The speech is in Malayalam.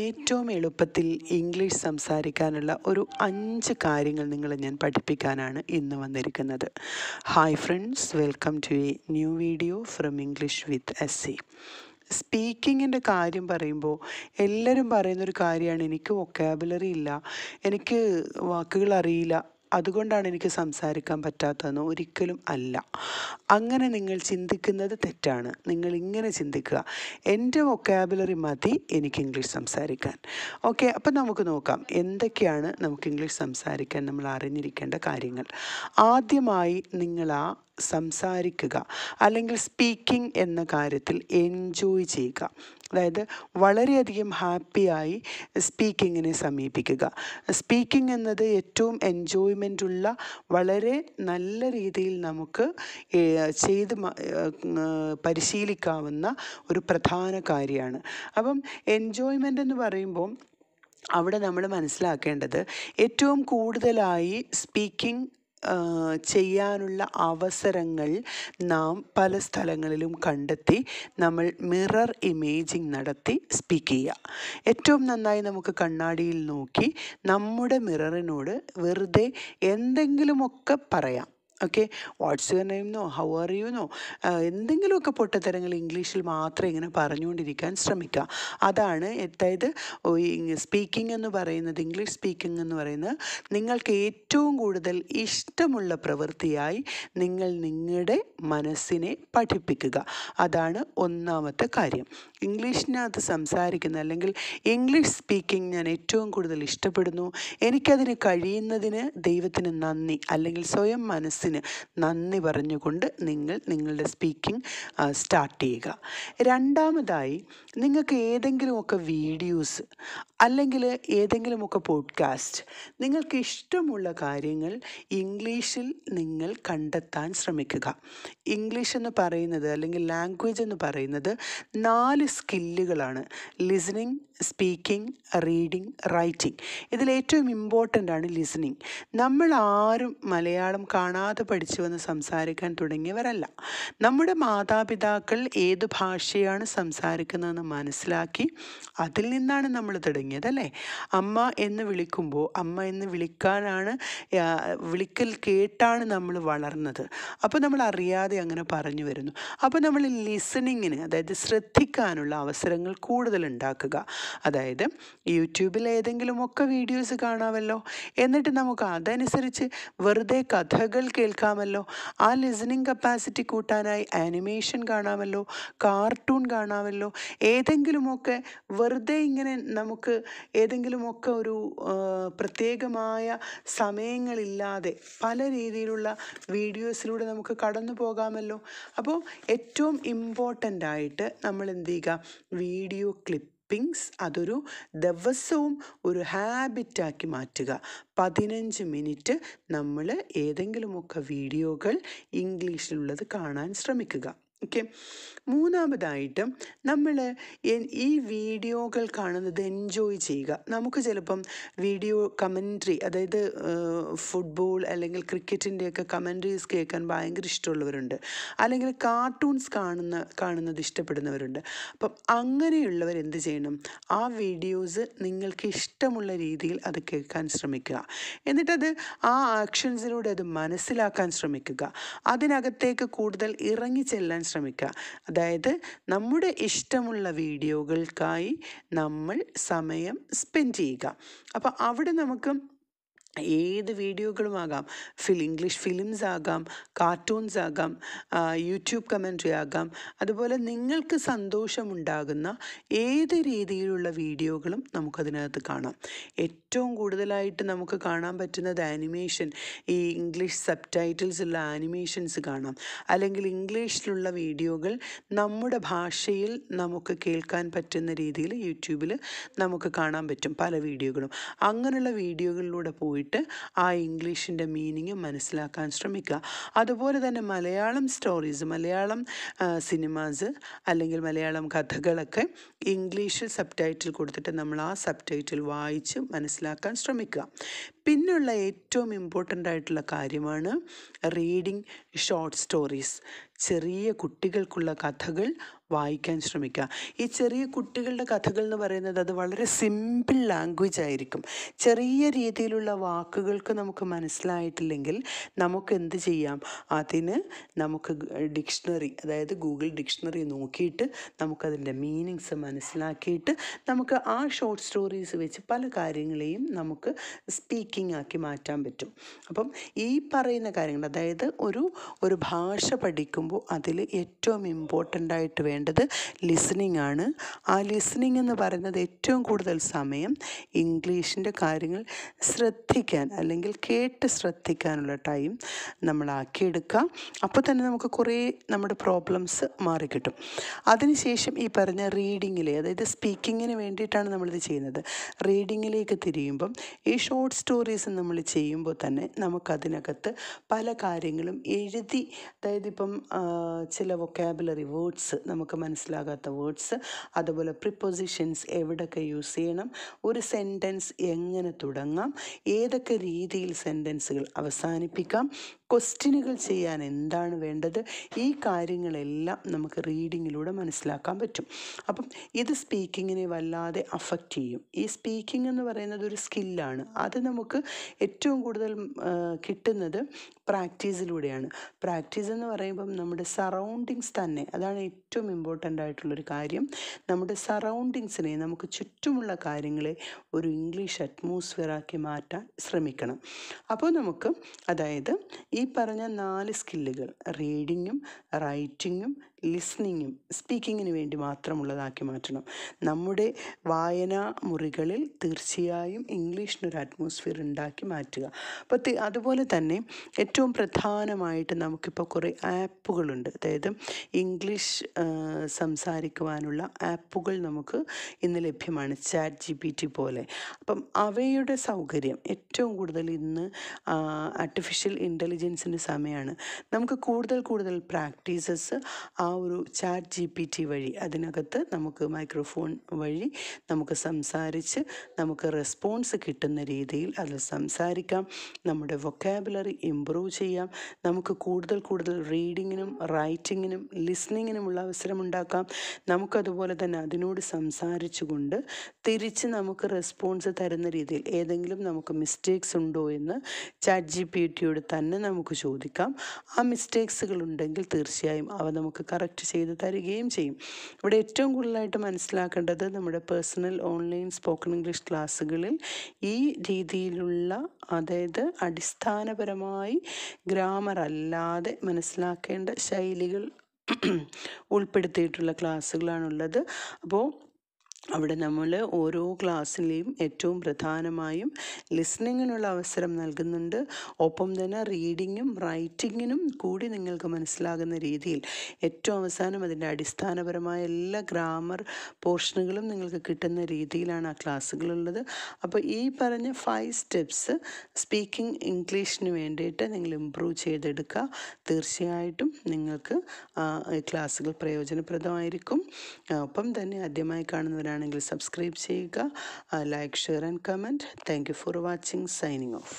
ഏറ്റവും എളുപ്പത്തിൽ ഇംഗ്ലീഷ് സംസാരിക്കാനുള്ള ഒരു അഞ്ച് കാര്യങ്ങൾ നിങ്ങളെ ഞാൻ പഠിപ്പിക്കാനാണ് ഇന്ന് വന്നിരിക്കുന്നത് hi friends welcome to a new video from English with S C സ്പീക്കിങ്ങിൻ്റെ കാര്യം പറയുമ്പോൾ എല്ലാവരും പറയുന്നൊരു കാര്യമാണ് എനിക്ക് വൊക്കാബുലറി ഇല്ല എനിക്ക് വാക്കുകൾ അറിയില്ല അതുകൊണ്ടാണ് എനിക്ക് സംസാരിക്കാൻ പറ്റാത്തതെന്ന് ഒരിക്കലും അല്ല അങ്ങനെ നിങ്ങൾ ചിന്തിക്കുന്നത് തെറ്റാണ് നിങ്ങൾ ഇങ്ങനെ ചിന്തിക്കുക എൻ്റെ വൊക്കാബുലറി മതി എനിക്ക് ഇംഗ്ലീഷ് സംസാരിക്കാൻ ഓക്കെ അപ്പം നമുക്ക് നോക്കാം എന്തൊക്കെയാണ് നമുക്ക് ഇംഗ്ലീഷ് സംസാരിക്കാൻ നമ്മൾ അറിഞ്ഞിരിക്കേണ്ട കാര്യങ്ങൾ ആദ്യമായി നിങ്ങൾ ആ സംസാരിക്കുക അല്ലെങ്കിൽ സ്പീക്കിംഗ് എന്ന കാര്യത്തിൽ എൻജോയ് ചെയ്യുക അതായത് വളരെയധികം ഹാപ്പിയായി സ്പീക്കിങ്ങിനെ സമീപിക്കുക സ്പീക്കിംഗ് എന്നത് ഏറ്റവും എൻജോയ്മെൻ്റ് ഉള്ള വളരെ നല്ല രീതിയിൽ നമുക്ക് ചെയ്ത് പരിശീലിക്കാവുന്ന ഒരു പ്രധാന കാര്യമാണ് അപ്പം എൻജോയ്മെൻ്റ് എന്ന് പറയുമ്പോൾ അവിടെ നമ്മൾ മനസ്സിലാക്കേണ്ടത് ഏറ്റവും കൂടുതലായി സ്പീക്കിംഗ് ചെയ്യാനുള്ള അവസരങ്ങൾ നാം പല സ്ഥലങ്ങളിലും കണ്ടെത്തി നമ്മൾ മിറർ ഇമേജിങ് നടത്തി സ്പീക്ക് ചെയ്യുക ഏറ്റവും നന്നായി നമുക്ക് കണ്ണാടിയിൽ നോക്കി നമ്മുടെ മിററിനോട് വെറുതെ എന്തെങ്കിലുമൊക്കെ പറയാം ഓക്കെ വാട്സ് യുവർ നെയിം എന്നോ ഹൗ ആർ യു എന്നോ എന്തെങ്കിലുമൊക്കെ പൊട്ടത്തരങ്ങൾ ഇംഗ്ലീഷിൽ മാത്രം ഇങ്ങനെ പറഞ്ഞുകൊണ്ടിരിക്കാൻ ശ്രമിക്കുക അതാണ് അതായത് സ്പീക്കിംഗ് എന്ന് പറയുന്നത് ഇംഗ്ലീഷ് സ്പീക്കിംഗ് എന്ന് പറയുന്നത് നിങ്ങൾക്ക് ഏറ്റവും കൂടുതൽ ഇഷ്ടമുള്ള പ്രവൃത്തിയായി നിങ്ങൾ നിങ്ങളുടെ മനസ്സിനെ പഠിപ്പിക്കുക അതാണ് ഒന്നാമത്തെ കാര്യം ഇംഗ്ലീഷിനകത്ത് സംസാരിക്കുന്ന അല്ലെങ്കിൽ ഇംഗ്ലീഷ് സ്പീക്കിംഗ് ഞാൻ ഏറ്റവും കൂടുതൽ ഇഷ്ടപ്പെടുന്നു എനിക്കതിന് കഴിയുന്നതിന് ദൈവത്തിന് നന്ദി അല്ലെങ്കിൽ സ്വയം മനസ്സിന് ഗോഡിന് നന്ദി പറഞ്ഞുകൊണ്ട് നിങ്ങൾ നിങ്ങളുടെ സ്പീക്കിംഗ് സ്റ്റാർട്ട് ചെയ്യുക രണ്ടാമതായി നിങ്ങൾക്ക് ഏതെങ്കിലുമൊക്കെ വീഡിയോസ് അല്ലെങ്കിൽ ഏതെങ്കിലുമൊക്കെ പോഡ്കാസ്റ്റ് നിങ്ങൾക്ക് ഇഷ്ടമുള്ള കാര്യങ്ങൾ ഇംഗ്ലീഷിൽ നിങ്ങൾ കണ്ടെത്താൻ ശ്രമിക്കുക ഇംഗ്ലീഷ് എന്ന് പറയുന്നത് അല്ലെങ്കിൽ ലാംഗ്വേജ് എന്ന് പറയുന്നത് നാല് സ്കില്ലുകളാണ് ലിസണിങ് സ്പീക്കിംഗ് റീഡിംഗ് റൈറ്റിംഗ് ഇതിലേറ്റവും ഇമ്പോർട്ടൻ്റ് ആണ് ലിസണിങ് നമ്മൾ ആരും മലയാളം കാണാതെ പഠിച്ചു വന്ന് സംസാരിക്കാൻ തുടങ്ങിയവരല്ല നമ്മുടെ മാതാപിതാക്കൾ ഏത് ഭാഷയാണ് സംസാരിക്കുന്നതെന്ന് മനസ്സിലാക്കി അതിൽ നിന്നാണ് നമ്മൾ തുടങ്ങിയത് അല്ലേ അമ്മ എന്ന് വിളിക്കുമ്പോൾ അമ്മ എന്ന് വിളിക്കാനാണ് വിളിക്കൽ കേട്ടാണ് നമ്മൾ വളർന്നത് അപ്പോൾ നമ്മൾ അറിയാതെ അങ്ങനെ പറഞ്ഞു വരുന്നു അപ്പോൾ നമ്മൾ ലിസണിങ്ങിന് അതായത് ശ്രദ്ധിക്കാനുള്ള അവസരങ്ങൾ കൂടുതൽ ഉണ്ടാക്കുക അതായത് യൂട്യൂബിൽ ഏതെങ്കിലുമൊക്കെ വീഡിയോസ് കാണാമല്ലോ എന്നിട്ട് നമുക്ക് അതനുസരിച്ച് വെറുതെ കഥകൾ കേൾക്കാമല്ലോ ആ ലിസണിങ് കപ്പാസിറ്റി കൂട്ടാനായി ആനിമേഷൻ കാണാമല്ലോ കാർട്ടൂൺ കാണാമല്ലോ ഏതെങ്കിലുമൊക്കെ വെറുതെ ഇങ്ങനെ നമുക്ക് ഏതെങ്കിലുമൊക്കെ ഒരു പ്രത്യേകമായ സമയങ്ങളില്ലാതെ പല രീതിയിലുള്ള വീഡിയോസിലൂടെ നമുക്ക് കടന്നു പോകാമല്ലോ അപ്പോൾ ഏറ്റവും ഇമ്പോർട്ടൻ്റ് ആയിട്ട് നമ്മൾ എന്ത് ചെയ്യുക വീഡിയോ ക്ലിപ്പ് സ്പിങ്സ് അതൊരു ദിവസവും ഒരു ഹാബിറ്റാക്കി മാറ്റുക പതിനഞ്ച് മിനിറ്റ് നമ്മൾ ഏതെങ്കിലുമൊക്കെ വീഡിയോകൾ ഇംഗ്ലീഷിലുള്ളത് കാണാൻ ശ്രമിക്കുക ഓക്കെ മൂന്നാമതായിട്ട് നമ്മൾ ഈ വീഡിയോകൾ കാണുന്നത് എൻജോയ് ചെയ്യുക നമുക്ക് ചിലപ്പം വീഡിയോ കമൻട്രി അതായത് ഫുട്ബോൾ അല്ലെങ്കിൽ ക്രിക്കറ്റിൻ്റെയൊക്കെ കമൻട്രീസ് കേൾക്കാൻ ഭയങ്കര ഇഷ്ടമുള്ളവരുണ്ട് അല്ലെങ്കിൽ കാർട്ടൂൺസ് കാണുന്ന കാണുന്നത് ഇഷ്ടപ്പെടുന്നവരുണ്ട് അപ്പം അങ്ങനെയുള്ളവർ എന്ത് ചെയ്യണം ആ വീഡിയോസ് നിങ്ങൾക്ക് ഇഷ്ടമുള്ള രീതിയിൽ അത് കേൾക്കാൻ ശ്രമിക്കുക എന്നിട്ടത് ആ ആക്ഷൻസിലൂടെ അത് മനസ്സിലാക്കാൻ ശ്രമിക്കുക അതിനകത്തേക്ക് കൂടുതൽ ഇറങ്ങി ചെല്ലാൻ ശ്രമിക്കുക അതായത് നമ്മുടെ ഇഷ്ടമുള്ള വീഡിയോകൾക്കായി നമ്മൾ സമയം സ്പെൻഡ് ചെയ്യുക അപ്പോൾ അവിടെ നമുക്ക് ഏത് വീഡിയോകളുമാകാം ഫിൽ ഇംഗ്ലീഷ് ഫിലിംസ് ആകാം കാർട്ടൂൺസ് ആകാം യൂട്യൂബ് കമൻ്ററി ആകാം അതുപോലെ നിങ്ങൾക്ക് സന്തോഷമുണ്ടാകുന്ന ഏത് രീതിയിലുള്ള വീഡിയോകളും നമുക്കതിനകത്ത് കാണാം ഏറ്റവും കൂടുതലായിട്ട് നമുക്ക് കാണാൻ പറ്റുന്നത് ആനിമേഷൻ ഈ ഇംഗ്ലീഷ് സബ് ടൈറ്റിൽസുള്ള ആനിമേഷൻസ് കാണാം അല്ലെങ്കിൽ ഇംഗ്ലീഷിലുള്ള വീഡിയോകൾ നമ്മുടെ ഭാഷയിൽ നമുക്ക് കേൾക്കാൻ പറ്റുന്ന രീതിയിൽ യൂട്യൂബിൽ നമുക്ക് കാണാൻ പറ്റും പല വീഡിയോകളും അങ്ങനെയുള്ള വീഡിയോകളിലൂടെ പോയി പോയിട്ട് ആ ഇംഗ്ലീഷിൻ്റെ മീനിങ് മനസ്സിലാക്കാൻ ശ്രമിക്കുക അതുപോലെ തന്നെ മലയാളം സ്റ്റോറീസ് മലയാളം സിനിമാസ് അല്ലെങ്കിൽ മലയാളം കഥകളൊക്കെ ഇംഗ്ലീഷിൽ സബ് ടൈറ്റിൽ കൊടുത്തിട്ട് നമ്മൾ ആ സബ് ടൈറ്റിൽ വായിച്ച് മനസ്സിലാക്കാൻ ശ്രമിക്കുക പിന്നെയുള്ള ഏറ്റവും ഇമ്പോർട്ടൻ്റ് ആയിട്ടുള്ള കാര്യമാണ് റീഡിങ് ഷോർട്ട് സ്റ്റോറീസ് ചെറിയ കുട്ടികൾക്കുള്ള കഥകൾ വായിക്കാൻ ശ്രമിക്കുക ഈ ചെറിയ കുട്ടികളുടെ കഥകൾ എന്ന് പറയുന്നത് അത് വളരെ സിമ്പിൾ ലാംഗ്വേജ് ആയിരിക്കും ചെറിയ രീതിയിലുള്ള വാക്കുകൾക്ക് നമുക്ക് മനസ്സിലായിട്ടില്ലെങ്കിൽ നമുക്ക് എന്ത് ചെയ്യാം അതിന് നമുക്ക് ഡിക്ഷണറി അതായത് ഗൂഗിൾ ഡിക്ഷണറി നോക്കിയിട്ട് നമുക്കതിൻ്റെ മീനിങ്സ് മനസ്സിലാക്കിയിട്ട് നമുക്ക് ആ ഷോർട്ട് സ്റ്റോറീസ് വെച്ച് പല കാര്യങ്ങളെയും നമുക്ക് സ്പീക്ക് സ്പീക്കിംഗ് ആക്കി മാറ്റാൻ പറ്റും അപ്പം ഈ പറയുന്ന കാര്യങ്ങൾ അതായത് ഒരു ഒരു ഭാഷ പഠിക്കുമ്പോൾ അതിൽ ഏറ്റവും ഇമ്പോർട്ടൻ്റ് ആയിട്ട് വേണ്ടത് ലിസണിങ് ആണ് ആ ലിസണിങ് എന്ന് പറയുന്നത് ഏറ്റവും കൂടുതൽ സമയം ഇംഗ്ലീഷിൻ്റെ കാര്യങ്ങൾ ശ്രദ്ധിക്കാൻ അല്ലെങ്കിൽ കേട്ട് ശ്രദ്ധിക്കാനുള്ള ടൈം നമ്മളാക്കിയെടുക്കുക അപ്പോൾ തന്നെ നമുക്ക് കുറേ നമ്മുടെ പ്രോബ്ലംസ് മാറിക്കിട്ടും അതിനുശേഷം ഈ പറഞ്ഞ റീഡിങ്ങിലെ അതായത് സ്പീക്കിങ്ങിന് വേണ്ടിയിട്ടാണ് നമ്മളിത് ചെയ്യുന്നത് റീഡിങ്ങിലേക്ക് തിരിയുമ്പം ഈ ഷോർട്ട് സ്റ്റോറി സ്റ്റോറീസ് നമ്മൾ ചെയ്യുമ്പോൾ തന്നെ നമുക്കതിനകത്ത് പല കാര്യങ്ങളും എഴുതി അതായത് ഇപ്പം ചില വൊക്കാബുലറി വേർഡ്സ് നമുക്ക് മനസ്സിലാകാത്ത വേർഡ്സ് അതുപോലെ പ്രിപ്പൊസിഷൻസ് എവിടൊക്കെ യൂസ് ചെയ്യണം ഒരു സെൻറ്റൻസ് എങ്ങനെ തുടങ്ങാം ഏതൊക്കെ രീതിയിൽ സെൻറ്റൻസുകൾ അവസാനിപ്പിക്കാം ക്വസ്റ്റ്യനുകൾ ചെയ്യാൻ എന്താണ് വേണ്ടത് ഈ കാര്യങ്ങളെല്ലാം നമുക്ക് റീഡിങ്ങിലൂടെ മനസ്സിലാക്കാൻ പറ്റും അപ്പം ഇത് സ്പീക്കിങ്ങിനെ വല്ലാതെ അഫക്റ്റ് ചെയ്യും ഈ സ്പീക്കിംഗ് എന്ന് പറയുന്നത് ഒരു സ്കില്ലാണ് അത് നമുക്ക് നമുക്ക് ഏറ്റവും കൂടുതൽ കിട്ടുന്നത് പ്രാക്ടീസിലൂടെയാണ് പ്രാക്ടീസ് എന്ന് പറയുമ്പം നമ്മുടെ സറൗണ്ടിങ്സ് തന്നെ അതാണ് ഏറ്റവും ഇമ്പോർട്ടൻ്റ് ആയിട്ടുള്ളൊരു കാര്യം നമ്മുടെ സറൗണ്ടിങ്സിനെ നമുക്ക് ചുറ്റുമുള്ള കാര്യങ്ങളെ ഒരു ഇംഗ്ലീഷ് അറ്റ്മോസ്ഫിയറാക്കി മാറ്റാൻ ശ്രമിക്കണം അപ്പോൾ നമുക്ക് അതായത് ഈ പറഞ്ഞ നാല് സ്കില്ലുകൾ റീഡിങ്ങും റൈറ്റിങ്ങും ലിസ്ണിങ്ങും സ്പീക്കിങ്ങിന് വേണ്ടി മാത്രമുള്ളതാക്കി മാറ്റണം നമ്മുടെ വായനാ മുറികളിൽ തീർച്ചയായും ഇംഗ്ലീഷിനൊരു അറ്റ്മോസ്ഫിയർ ഉണ്ടാക്കി മാറ്റുക അപ്പോൾ അതുപോലെ തന്നെ ഏറ്റവും പ്രധാനമായിട്ട് നമുക്കിപ്പോൾ കുറേ ആപ്പുകളുണ്ട് അതായത് ഇംഗ്ലീഷ് സംസാരിക്കുവാനുള്ള ആപ്പുകൾ നമുക്ക് ഇന്ന് ലഭ്യമാണ് ചാറ്റ് ജി പി ടി പോലെ അപ്പം അവയുടെ സൗകര്യം ഏറ്റവും കൂടുതൽ ഇന്ന് ആർട്ടിഫിഷ്യൽ ഇൻ്റലിജൻസിൻ്റെ സമയമാണ് നമുക്ക് കൂടുതൽ കൂടുതൽ പ്രാക്ടീസസ് ആ ഒരു ചാറ്റ് ജി പി ടി വഴി അതിനകത്ത് നമുക്ക് മൈക്രോഫോൺ വഴി നമുക്ക് സംസാരിച്ച് നമുക്ക് റെസ്പോൺസ് കിട്ടുന്ന രീതിയിൽ അത് സംസാരിക്കാം നമ്മുടെ വൊക്കാബുലറി ഇമ്പ്രൂവ് ചെയ്യാം നമുക്ക് കൂടുതൽ കൂടുതൽ റീഡിങ്ങിനും റൈറ്റിങ്ങിനും ലിസ്ണിങ്ങിനുമുള്ള അവസരമുണ്ടാക്കാം നമുക്കതുപോലെ തന്നെ അതിനോട് സംസാരിച്ചുകൊണ്ട് തിരിച്ച് നമുക്ക് റെസ്പോൺസ് തരുന്ന രീതിയിൽ ഏതെങ്കിലും നമുക്ക് മിസ്റ്റേക്സ് ഉണ്ടോ എന്ന് ചാറ്റ് ജി പി ടിയോട് തന്നെ നമുക്ക് ചോദിക്കാം ആ മിസ്റ്റേക്സുകൾ ഉണ്ടെങ്കിൽ തീർച്ചയായും അവ നമുക്ക് കറക്റ്റ് ചെയ്ത് തരികയും ചെയ്യും ഇവിടെ ഏറ്റവും കൂടുതലായിട്ട് മനസ്സിലാക്കേണ്ടത് നമ്മുടെ പേഴ്സണൽ ഓൺലൈൻ സ്പോക്കൺ ഇംഗ്ലീഷ് ക്ലാസ്സുകളിൽ ഈ രീതിയിലുള്ള അതായത് അടിസ്ഥാനപരമായി ഗ്രാമർ അല്ലാതെ മനസ്സിലാക്കേണ്ട ശൈലികൾ ഉൾപ്പെടുത്തിയിട്ടുള്ള ക്ലാസ്സുകളാണുള്ളത് അപ്പോൾ അവിടെ നമ്മൾ ഓരോ ക്ലാസ്സിലെയും ഏറ്റവും പ്രധാനമായും ലിസ്ണിങ്ങിനുള്ള അവസരം നൽകുന്നുണ്ട് ഒപ്പം തന്നെ റീഡിങ്ങും റൈറ്റിങ്ങിനും കൂടി നിങ്ങൾക്ക് മനസ്സിലാകുന്ന രീതിയിൽ ഏറ്റവും അവസാനം അതിൻ്റെ അടിസ്ഥാനപരമായ എല്ലാ ഗ്രാമർ പോർഷനുകളും നിങ്ങൾക്ക് കിട്ടുന്ന രീതിയിലാണ് ആ ക്ലാസ്സുകളുള്ളത് അപ്പോൾ ഈ പറഞ്ഞ ഫൈവ് സ്റ്റെപ്സ് സ്പീക്കിംഗ് ഇംഗ്ലീഷിന് വേണ്ടിയിട്ട് നിങ്ങൾ ഇമ്പ്രൂവ് ചെയ്തെടുക്കുക തീർച്ചയായിട്ടും നിങ്ങൾക്ക് ക്ലാസ്സുകൾ പ്രയോജനപ്രദമായിരിക്കും ഒപ്പം തന്നെ ആദ്യമായി കാണുന്നവരാണ് ചാനലാണെങ്കിൽ സബ്സ്ക്രൈബ് ചെയ്യുക like share and comment thank for watching signing of